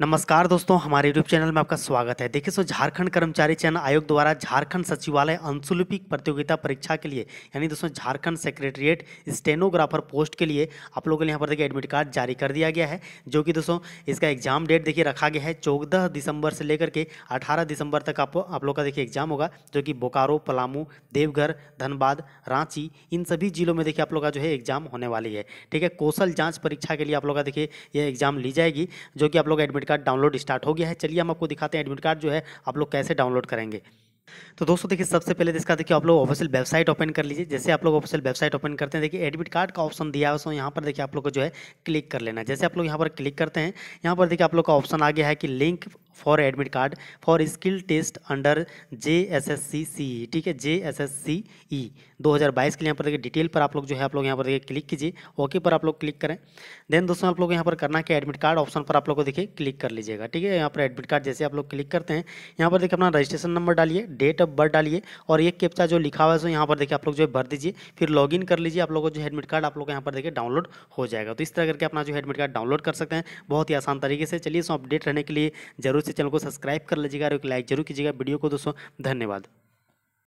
नमस्कार दोस्तों हमारे यूट्यूब चैनल में आपका स्वागत है देखिए सो झारखंड कर्मचारी चयन आयोग द्वारा झारखंड सचिवालय अंशुलिपिक प्रतियोगिता परीक्षा के लिए यानी दोस्तों झारखंड सेक्रेटरिएट स्टेनोग्राफर पोस्ट के लिए आप लोगों के लिए यहाँ पर देखिए एडमिट कार्ड जारी कर दिया गया है जो कि दोस्तों इसका एग्जाम डेट देखिए रखा गया है चौदह दिसंबर से लेकर के अठारह दिसंबर तक आप आप लोग का देखिए एग्जाम होगा जो कि बोकारो पलामू देवघर धनबाद रांची इन सभी जिलों में देखिए आप लोग का जो है एग्जाम होने वाली है ठीक है कौशल जाँच परीक्षा के लिए आप लोग का देखिए यह एग्जाम ली जाएगी जो कि आप लोग एडमिट कार्ड डाउनलोड स्टार्ट हो गया है चलिए हम आपको दिखाते हैं एडमिट कार्ड जो है आप लोग कैसे डाउनलोड करेंगे तो दोस्तों देखिए सबसे पहले तो इसका देखिए आप लोग ऑफिशियल वेबसाइट ओपन कर लीजिए जैसे आप लोग ऑफिशियल वेबसाइट ओपन करते हैं देखिए एडमिट कार्ड का ऑप्शन दिया है सो यहाँ पर देखिए आप लोग को जो है क्लिक कर लेना जैसे आप लोग यहाँ पर क्लिक करते हैं यहाँ पर देखिए आप लोग का ऑप्शन आ गया है कि link for admit card for skill test under J S S C C E ठीक है जे एस एस सी ई दो हज़ार बाईस के लिए यहाँ पर देखिए डिटेल पर आप लोग जो है आप लोग यहाँ पर देखिए क्लिक कीजिए ओके पर आप लोग क्लिक करें देन दोस्तों आप लोग यहाँ पर करना कि एडमिट कार्ड ऑप्शन पर आप लोग को देखिए क्लिक कर लीजिएगा ठीक है यहाँ पर एडमिट कार्ड जैसे आप लोग क्लिक करते हैं यहाँ पर देखिए अपना रजिस्ट्रेशन नंबर डालिए डेट ऑफ बर्थ डालिए और एक कैप्चा जो लिखा हुआ है सो यहाँ पर देखिए आप लोग जो है भर दीजिए फिर लॉगिन कर लीजिए आप लोगों को जो एडमिट कार्ड आप लोग यहाँ पर देखिए डाउनलोड हो जाएगा तो इस तरह करके अपना जो एडमिट कार्ड डाउनलोड कर सकते हैं बहुत ही आसान तरीके से चलिए सो अपडेट रहने के लिए जरूर चैनल को सब्सक्राइब कर लीजिएगा और एक लाइक जरूर कीजिएगा वीडियो को दोस्तों धन्यवाद